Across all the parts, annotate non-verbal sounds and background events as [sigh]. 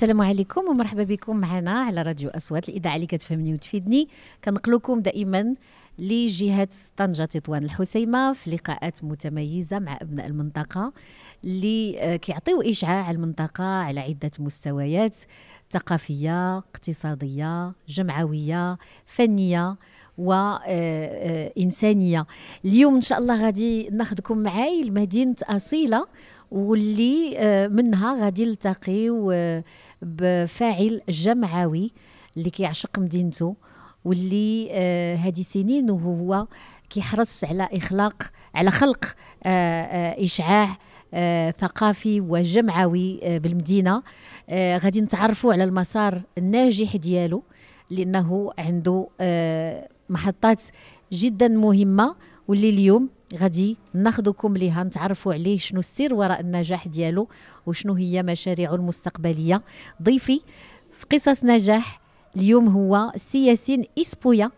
السلام عليكم ومرحبا بكم معنا على راديو اصوات الاذاعه اللي كتفهمني وتفيدني كنقلكم دائما لجهه طنجه تطوان الحسيمه في لقاءات متميزه مع ابناء المنطقه اللي آه، كيعطيو اشعاع المنطقه على عده مستويات ثقافيه اقتصاديه جمعويه فنيه وانسانيه آه، آه، اليوم ان شاء الله غادي ناخذكم معاي لمدينه اصيله واللي آه، منها غادي يلتقي آه، بفاعل جمعوي اللي كيعشق مدينته واللي هذه آه، سنين وهو كيحرص على اخلاق على خلق اشعاع ثقافي وجمعوي بالمدينه غادي نتعرفوا على المسار الناجح ديالو لانه عنده محطات جدا مهمه واللي اليوم غادي ناخذكم ليها نتعرفوا عليه شنو السر وراء النجاح ديالو وشنو هي مشاريعه المستقبليه ضيفي في قصص نجاح اليوم هو سياسين اسبويا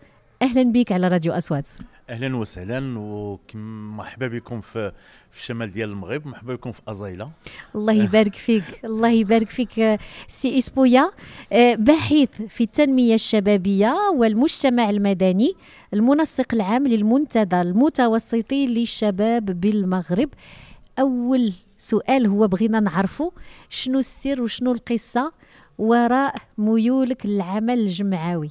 اهلا بك على راديو اصوات اهلا وسهلا ومرحبا بكم في الشمال ديال المغرب مرحبا بكم في ازايلا الله يبارك فيك الله يبارك فيك سي اسبويا آه، باحث في التنميه الشبابيه والمجتمع المدني المنسق العام للمنتدى المتوسطي للشباب بالمغرب اول سؤال هو بغينا نعرفه شنو السر وشنو القصه وراء ميولك للعمل الجمعوي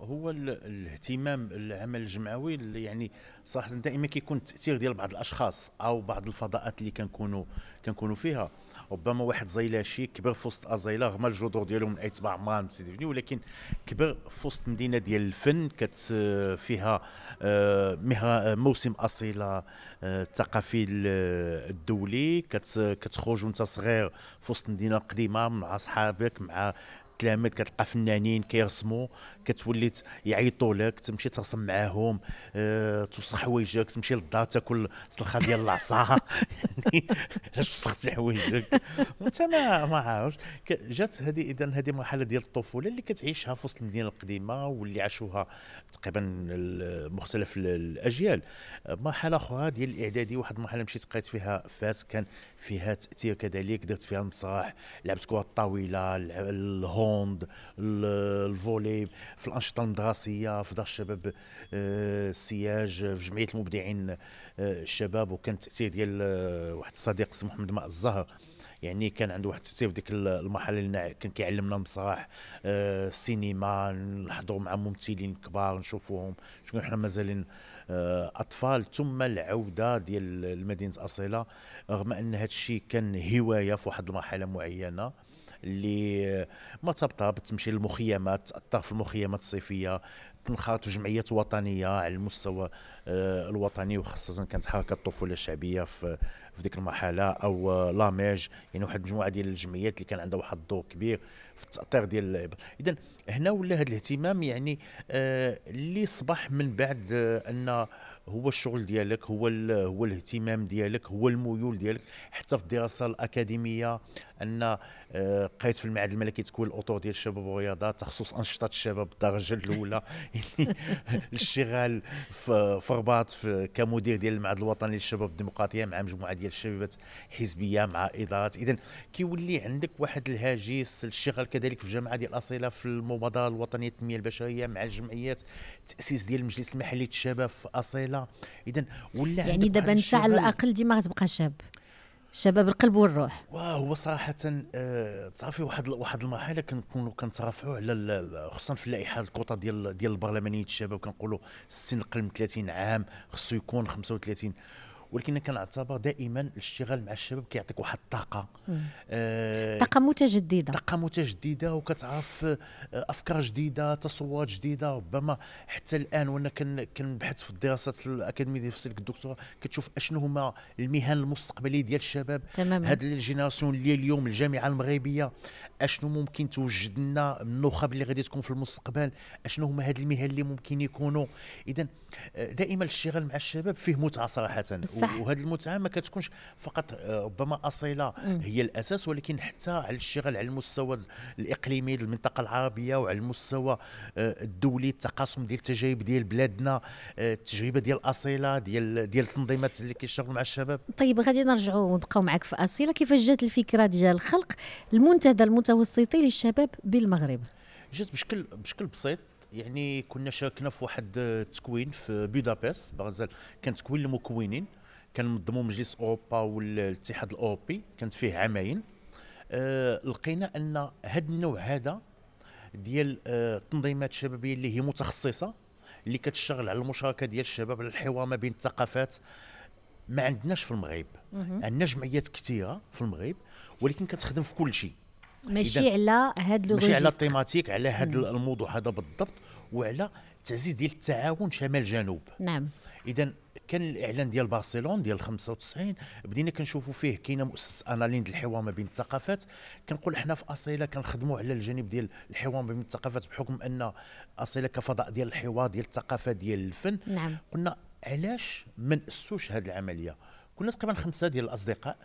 هو الاهتمام العمل الجمعوي اللي يعني صراحه دائما كيكون التاثير ديال بعض الاشخاص او بعض الفضاءات اللي كنكونوا كنكونوا فيها ربما واحد زيلاشي كبر في وسط ازيلا رغم الجذور ديالهم من ايت عمران مسيدفني ولكن كبر في وسط مدينه ديال الفن كت فيها آه، آه، موسم اصيله الثقافي آه، الدولي كتخرج وانت صغير في وسط المدينه القديمه مع اصحابك مع تلامذ كتلقى فنانين كيرسموا كتولي يعيطوا لك تمشي ترسم معاهم أه توسخ حوايجك تمشي للدار تاكل سلخه ديال العصا [laughs] يعني علاش وسختي حوايجك وانت ما ما عارفش جات هذه اذا هذه مرحله ديال الطفوله اللي كتعيشها في وسط المدينه القديمه واللي عاشوها تقريبا مختلف الاجيال مرحله اخرى ديال الاعدادي واحد المرحله مشيت قريت فيها فاس كان فيها تاثير كذلك درت فيها المسرح لعبت كره الطاوله الهوند الفولي في الانشطه المدرسيه في دار الشباب السياج آه، في جمعيه المبدعين آه، الشباب وكان التاثير ديال آه، واحد الصديق اسمه محمد ماء الزهر يعني كان عنده واحد التاثير في ديك المرحله اللي كان كيعلمنا المسرح السينما نحضروا مع ممثلين كبار نشوفوهم شكون حنا مازالين آه، اطفال ثم العوده ديال المدينه اصيله رغم ان هذا الشيء كان هوايه في واحد المرحله معينه اللي ما تبطب تمشي للمخيمات تاثر في المخيمات الصيفيه تنخرط في جمعيات وطنيه على المستوى آه، الوطني وخاصه كانت حركه الطفوله الشعبيه في في ديك المرحله او آه، لاميج يعني واحد المجموعه ديال الجمعيات اللي كان عندها واحد الدور كبير في التاثير ديال اذا هنا ولا هذا الاهتمام يعني آه، اللي صبح من بعد ان هو الشغل ديالك هو هو الاهتمام ديالك هو الميول ديالك حتى في الدراسه الاكاديميه ان بقيت آه، في المعهد الملكي تكون الاطر ديال الشباب والرياضه تخصص انشطه الشباب الدرجه الاولى [laughs] الشغال في رباط كمدير ديال المعهد الوطني للشباب الديمقراطيه مع مجموعه ديال الشبيبات حزبيه مع ادارات اذا كيولي عندك واحد الهاجس الشغل كذلك في الجامعه ديال الاصيله في المبادره الوطنيه للتنميه البشريه مع الجمعيات التاسيس ديال المجلس المحلي للشباب في اصيله اذا ولا يعني دابا انت على الاقل ديما غتبقى شاب شباب القلب والروح واه هو صراحه آه تعرفي واحد واحد المرحله كنكونوا كنترافعوا على خصوصا في اللائحه الكوطه ديال ديال البرلمانيه الشباب كنقولوا السن اقل من 30 عام خصو يكون 35 ولكن كنعتبر دائما الاشتغال مع الشباب كيعطيك واحد الطاقه آه طاقه متجدده طاقه متجدده وكتعرف آه، افكار جديده تصورات جديده ربما حتى الان وانا كنبحث في الدراسات الاكاديميه ديال سلك الدكتوراه كتشوف اشنو هما المهن المستقبليه ديال الشباب تماما هاد الجينيراسيون اللي اليوم الجامعه المغربيه اشنو ممكن توجد لنا النخب اللي غادي تكون في المستقبل اشنو هما هاد المهن اللي ممكن يكونوا اذا آه، دائما الاشتغال مع الشباب فيه متعه صراحه صح. وهذه المتعه ما كتكونش فقط آه، ربما اصيله مم. هي الاساس ولكن حتى على الشغل على المستوى الاقليمي المنطقه العربيه وعلى المستوى آه، الدولي التقاسم ديال التجارب ديال بلادنا آه، التجربه ديال اصيله ديال ديال التنظيمات اللي كيشتغلوا مع الشباب طيب غادي نرجعوا ونبقاو معك في اصيله كيفاش جات الفكره ديال خلق المنتدى المتوسطي للشباب بالمغرب جات بشكل بشكل بسيط يعني كنا شاركنا في واحد التكوين في بودابست بغزال كان تكوين للمكونين كان منظمو مجلس اوروبا والاتحاد الاوروبي كانت فيه عامين آه لقينا ان هذا النوع هذا ديال التنظيمات آه الشبابيه اللي هي متخصصه اللي كتشتغل على المشاركه ديال الشباب على الحوار ما بين الثقافات ما عندناش في المغرب عندنا جمعيات كثيره في المغرب ولكن كتخدم في كل شيء ماشي على هاد لو ماشي على التيماتيك على هاد الموضوع هذا بالضبط وعلى تعزيز ديال التعاون شمال جنوب نعم اذا كان الاعلان ديال برشلون ديال 95 بدينا كنشوفوا فيه كاينه مؤسسه انالين الحوار ما بين الثقافات كنقول حنا في اصيله كنخدموا على الجانب ديال الحوار ما بين الثقافات بحكم ان اصيله كفضاء ديال الحوار ديال الثقافه ديال الفن نعم. قلنا علاش ما ناسوش هذه العمليه كنا تقريبا خمسه ديال الاصدقاء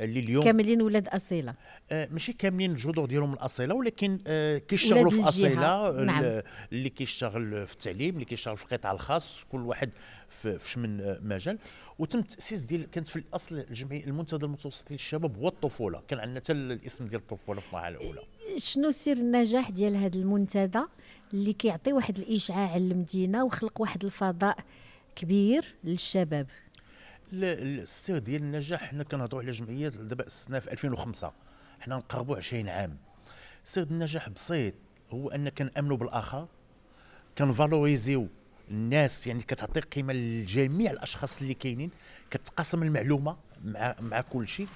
اللي اليوم كاملين ولاد اصيله آه ماشي كاملين الجذور ديالهم الاصيله ولكن آه كيشتغلوا في اصيله نعم. اللي كيشتغل في التعليم اللي كيشتغل في القطاع الخاص كل واحد في, شمن من آه، مجال وتم التاسيس ديال كانت في الاصل الجمعيه المنتدى المتوسطي للشباب هو الطفوله كان عندنا حتى الاسم ديال الطفوله في المرحله الاولى شنو سر النجاح ديال هذا المنتدى اللي كيعطي واحد الاشعاع للمدينه وخلق واحد الفضاء كبير للشباب لا السر ديال النجاح حنا كنهضروا على جمعيات دابا اسسناها في 2005 حنا نقربوا 20 عام سر النجاح بسيط هو ان كنامنوا بالاخر كنفالوريزيو الناس يعني كتعطي قيمه لجميع الاشخاص اللي كاينين كتقاسم المعلومه مع مع كل شيء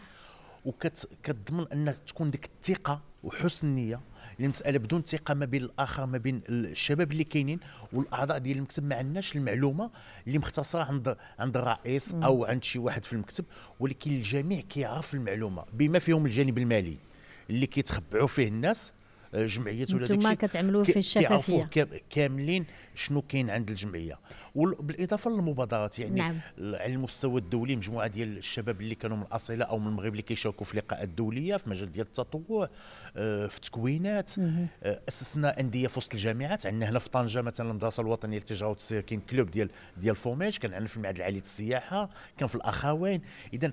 وكتضمن ان تكون ديك الثقه وحسن النيه المساله بدون ثقه ما بين الاخر ما بين الشباب اللي كاينين والاعضاء ديال المكتب ما عندناش المعلومه اللي مختصره عند عند الرئيس او عند شي واحد في المكتب ولكن الجميع كيعرف المعلومه بما فيهم الجانب المالي اللي كيتخبعوا فيه الناس جمعيات ولا داكشي انتم كتعملوه في الشفافيه كاملين شنو كاين عند الجمعيه وبالاضافه للمبادرات يعني نعم. على المستوى الدولي مجموعه ديال الشباب اللي كانوا من الاصيله او من المغرب اللي كيشاركوا في اللقاءات الدوليه في مجال ديال التطوع آه، في تكوينات آه، اسسنا انديه في وسط الجامعات عندنا هنا في طنجه مثلا المدرسه الوطنيه للتجاره والتسيير كاين كلوب ديال ديال فوميج كان عندنا في المعهد العالي للسياحه كان في الاخوين اذا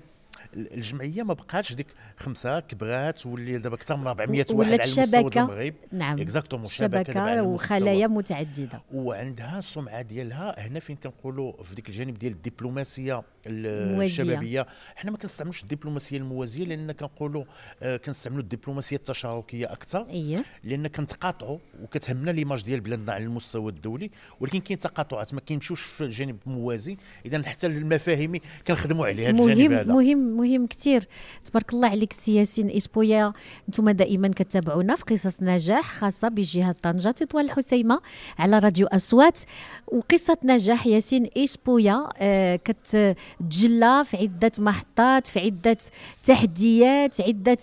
الجمعيه ما بقاتش ديك خمسه كبرات واللي دابا اكثر من 400 واحد على مستوى المغرب نعم اكزاكتومون شبكه وخلايا متعدده وعندها السمعه ديالها هنا فين كنقولوا في ديك الجانب ديال الدبلوماسيه الشبابيه حنا ما كنستعملوش الدبلوماسيه الموازيه لان كنقولوا آه، كنستعملوا الدبلوماسيه التشاركيه اكثر إيه؟ لان كنتقاطعوا وكتهمنا ليماج ديال بلادنا على المستوى الدولي ولكن كاين تقاطعات ما كيمشيوش في الجانب الموازي اذا حتى المفاهيمي كنخدموا عليها مهم الجانب هذا مهم مهم كثير تبارك الله عليك سياسين اسبويا انتم دائما كتابعونا في قصص نجاح خاصه بجهه طنجه تطوان الحسيمه على راديو اصوات وقصه نجاح ياسين اسبويا آه، كتجلى في عده محطات في عده تحديات عده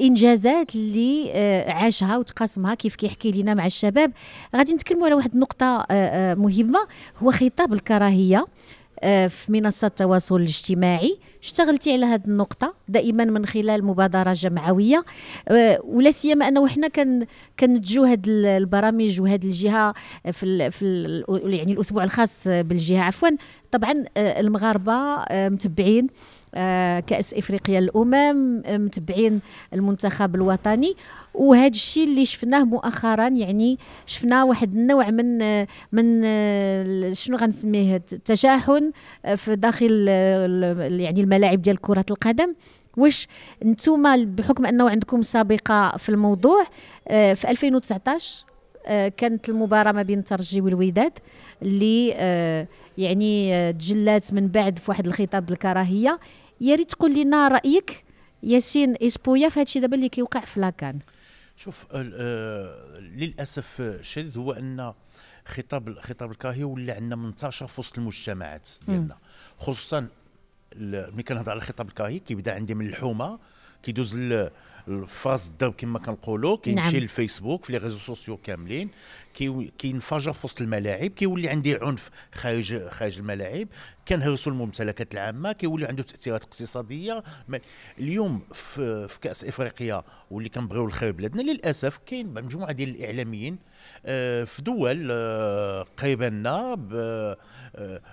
انجازات اللي آه، عاشها وتقاسمها كيف كيحكي لنا مع الشباب غادي نتكلموا على واحد النقطه آه، مهمه هو خطاب الكراهيه آه، في منصة التواصل الاجتماعي اشتغلتي على هذه النقطة دائما من خلال مبادرة جمعوية آه، ولا سيما أنه حنا كن كنتجو هذه البرامج وهذه الجهة في, في يعني الأسبوع الخاص بالجهة عفوا طبعا آه، المغاربة متبعين آه، كاس افريقيا الامم آه، متبعين المنتخب الوطني وهذا الشيء اللي شفناه مؤخرا يعني شفنا واحد النوع من آه، من شنو غنسميه التشاحن في داخل يعني الملاعب ديال كره القدم واش نتوما بحكم انه عندكم سابقه في الموضوع في 2019 كانت المباراه ما بين الترجي والوداد اللي يعني تجلات من بعد في واحد الخطاب الكراهيه يا ريت تقول لنا رايك ياسين اسبويا في هادشي دابا اللي كيوقع في لاكان شوف آه، للاسف الشديد هو ان خطاب خطاب الكاهي ولا عندنا منتشر في وسط المجتمعات ديالنا خصوصا ملي كنهضر على خطاب الكاهي كيبدا عندي من الحومه كيدوز الفاز الضرب كما كنقولوا كيمشي نعم. للفيسبوك في لي ريزو سوسيو كاملين كينفجر في وسط الملاعب كيولي عندي عنف خارج خارج الملاعب كنهرسوا الممتلكات العامه كيولي عنده تاثيرات اقتصاديه اليوم في, في كاس افريقيا واللي كنبغيو الخير بلادنا للاسف كاين مجموعه ديال الاعلاميين آه، في دول آه، قريبة لنا آه،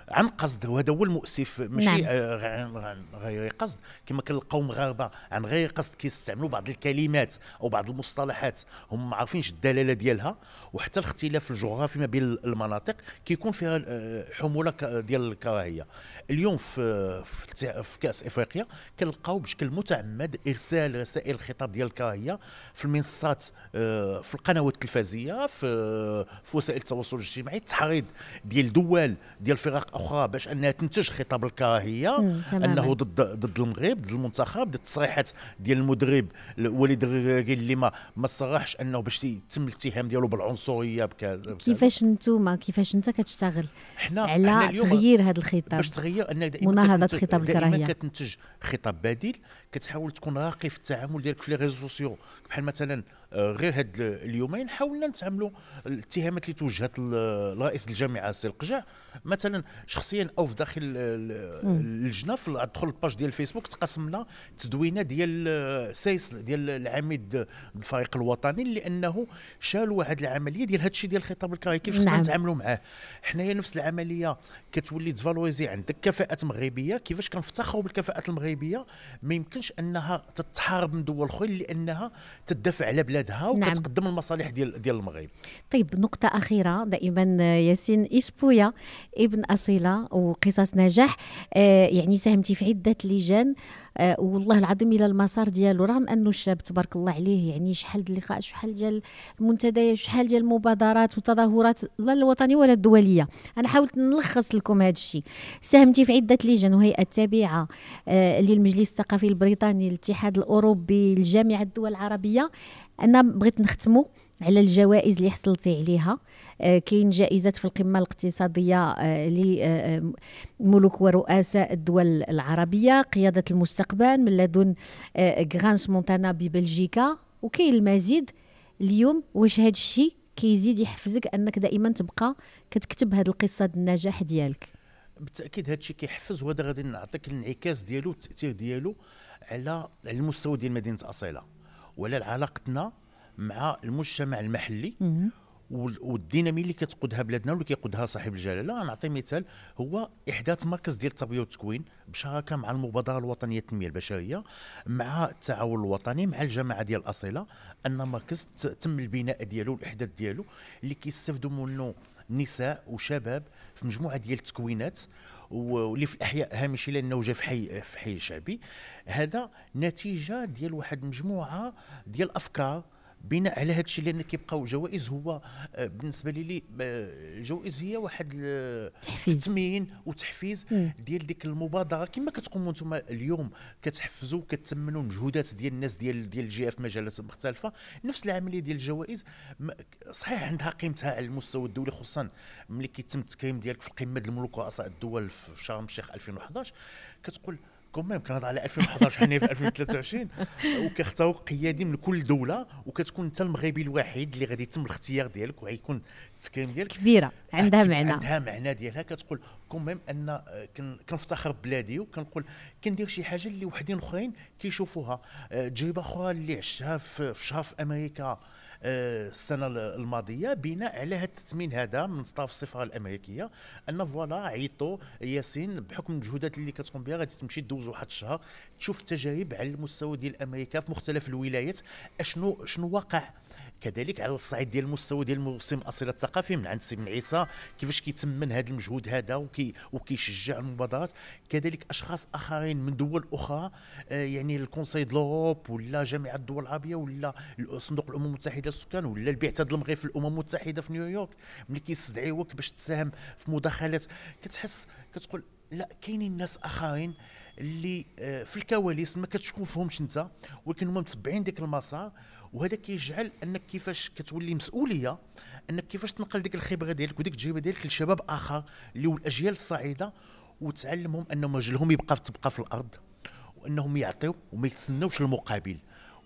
عن قصد وهذا هو المؤسف ماشي نعم. عن غير قصد كما القوم مغاربه عن غير قصد كيستعملوا بعض الكلمات او بعض المصطلحات هم ما عارفينش الدلاله ديالها وحتى الاختلاف الجغرافي ما بين المناطق كيكون فيها حموله ديال الكراهيه اليوم في في كاس افريقيا كنلقاو بشكل متعمد ارسال رسائل الخطاب ديال الكراهيه في المنصات في القنوات التلفازيه في في في وسائل التواصل الاجتماعي التحريض ديال دول ديال فرق اخرى باش انها تنتج خطاب الكراهيه انه ضد ضد المغرب ضد المنتخب ضد التصريحات ديال المدرب وليد الركين اللي ما ما صرحش انه باش يتم الاتهام ديالو بالعنصريه بكذا كيفاش انتم كيفاش انت كتشتغل حنا على تغيير هذا الخطاب باش تغير انك مناهضه خطاب الكراهيه كتنتج خطاب بديل كتحاول تكون راقي في التعامل ديالك في لي ريزو سوسيو بحال مثلا آه، غير هاد اليومين حاولنا نتعاملوا الاتهامات اللي توجهت لرئيس الجامعه سي القجع مثلا شخصيا او في داخل اللجنه في دخل الباج ديال الفيسبوك تقاسمنا تدوينه ديال سيس ديال العميد الفريق الوطني لانه شال واحد العمليه ديال هادشي ديال الخطاب الكراهي كيفاش خصنا نعم. نتعاملوا معاه حنايا نفس العمليه كتولي تفالويزي عندك كفاءات مغربيه كيفاش كنفتخروا بالكفاءات المغربيه ما يمكنش انها تتحارب من دول اخرى لانها تدافع على بلاد بلادها وكتقدم نعم. المصالح ديال ديال المغرب طيب نقطه اخيره دائما آه، ياسين اشبويا ابن اصيله وقصص نجاح آه يعني ساهمتي في عده لجان آه والله العظيم الى المسار ديالو رغم انه الشاب تبارك الله عليه يعني شحال اللقاء شحال ديال المنتديات شحال ديال المبادرات والتظاهرات لا الوطنيه ولا الدوليه انا حاولت نلخص لكم هذا الشيء ساهمتي في عده لجان وهيئه تابعه آه للمجلس الثقافي البريطاني الاتحاد الاوروبي الجامعه الدول العربيه انا بغيت نختمو على الجوائز اللي حصلتي عليها آه، كاين جائزات في القمه الاقتصاديه آه، لملوك آه، ورؤساء الدول العربيه قياده المستقبل من لدن غرانس مونتانا ببلجيكا وكاين المزيد اليوم واش هذا الشيء كيزيد يحفزك انك دائما تبقى كتكتب هذه القصه النجاح ديالك بالتاكيد هذا الشيء كيحفز وهذا غادي نعطيك الانعكاس ديالو التاثير ديالو على المستوى ديال مدينه اصيله وعلى علاقتنا مع المجتمع المحلي والديناميه اللي كتقودها بلادنا واللي كيقودها صاحب الجلاله نعطي مثال هو احداث مركز ديال التربيه والتكوين بشراكه مع المبادره الوطنيه للتنميه البشريه مع التعاون الوطني مع الجماعه ديال الاصيله ان مركز تم البناء ديالو والاحداث ديالو اللي كيستافدوا منه نساء وشباب في مجموعه ديال التكوينات واللي في الاحياء هامشي لانه جا في حي في حي شعبي هذا نتيجه ديال واحد مجموعه ديال الافكار بناء على هذا الشيء لان كيبقاو جوائز هو آه، بالنسبه لي, لي آه، جوائز هي واحد التثمين وتحفيز ديال ديك المبادره كما كتقوموا انتم اليوم كتحفزوا كتثمنوا المجهودات ديال الناس ديال ديال الجهه في مجالات مختلفه نفس العمليه ديال الجوائز صحيح عندها قيمتها على المستوى الدولي خصوصا ملي كيتم التكريم ديالك في قمه الملوك ورؤساء الدول في شرم الشيخ 2011 كتقول ميم كنهضر على 2011 حنا في 2023 وكيختاروا قيادي من كل دوله وكتكون انت المغربي الوحيد اللي غادي يتم الاختيار ديالك وغيكون التكريم ديالك كبيره عندها معنى عندها معنى ديالها كتقول ميم ان آه، كنفتخر ببلادي وكنقول كندير شي حاجه اللي وحدين اخرين كيشوفوها آه، تجربه اخرى اللي عشتها في شهر في امريكا آه، السنه الماضيه بناء على هذا التثمين هذا من طرف السفاره الامريكيه ان فوالا عيطوا ياسين بحكم المجهودات اللي كتقوم بها غادي تمشي دوز واحد الشهر تشوف التجارب على المستوى ديال امريكا في مختلف الولايات اشنو شنو واقع كذلك على الصعيد ديال المستوى ديال موسم الاصيل الثقافي من عند سي بن عيسى كيفاش كيتمن هذا المجهود هذا وكي وكيشجع المبادرات كذلك اشخاص اخرين من دول اخرى آه، يعني الكونسي دلوروب ولا جامعه الدول العربيه ولا صندوق الامم المتحده للسكان ولا البعثه ديال المغرب في الامم المتحده في نيويورك ملي كيستدعيوك باش تساهم في مداخلات كتحس كتقول لا كاينين ناس اخرين اللي آه، في الكواليس ما كتشوفهمش انت ولكن هما متبعين ديك المسار وهذا كيجعل انك كيفاش كتولي مسؤوليه انك كيفاش تنقل ديك الخبره ديالك وديك التجربه ديالك لشباب اخر اللي هو الاجيال الصاعده وتعلمهم انهم رجلهم يبقى تبقى في الارض وانهم يعطيو وما يتسناوش المقابل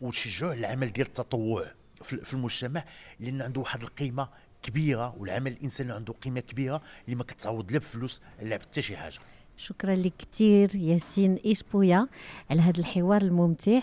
وتشجعوا على العمل ديال التطوع في المجتمع لان عنده واحد القيمه كبيره والعمل الانساني عنده قيمه كبيره اللي ما كتعوض لا بفلوس لا بحتى شي حاجه شكرا لك كثير ياسين اشبويا على هذا الحوار الممتع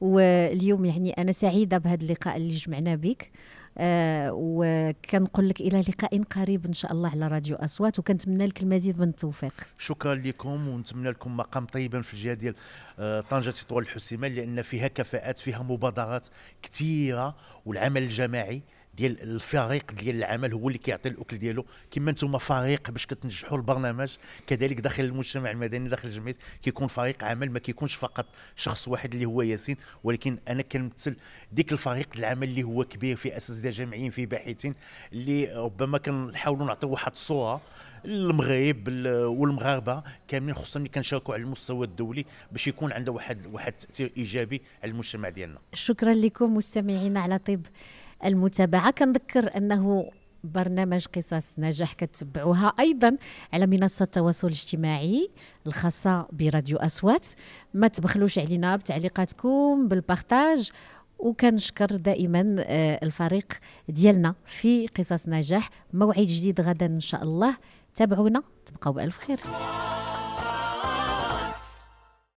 واليوم يعني انا سعيده بهذا اللقاء اللي جمعنا بك آه وكنقول لك الى لقاء قريب ان شاء الله على راديو اصوات وكنتمنى لك المزيد من التوفيق شكرا لكم ونتمنى لكم مقام طيبا في الجهه ديال آه طنجه تطوال الحسيمه لان فيها كفاءات فيها مبادرات كثيره والعمل الجماعي ديال الفريق ديال العمل هو اللي كيعطي الاكل ديالو كما انتم فريق باش كتنجحوا البرنامج كذلك داخل المجتمع المدني داخل الجمعيات كيكون فريق عمل ما كيكونش فقط شخص واحد اللي هو ياسين ولكن انا كنمثل ديك الفريق العمل اللي هو كبير في اساتذه جامعيين في باحثين اللي ربما كنحاولوا نعطيو واحد الصوره المغرب والمغاربه كاملين خصوصا اللي كنشاركوا على المستوى الدولي باش يكون عنده واحد واحد التاثير ايجابي على المجتمع ديالنا شكرا لكم مستمعينا على طيب المتابعة كنذكر أنه برنامج قصص نجاح كتبعوها ايضا على منصه التواصل الاجتماعي الخاصه براديو اصوات ما تبخلوش علينا بتعليقاتكم بالبارتاج وكنشكر دائما آه، الفريق ديالنا في قصص نجاح موعد جديد غدا ان شاء الله تابعونا تبقاو بالف خير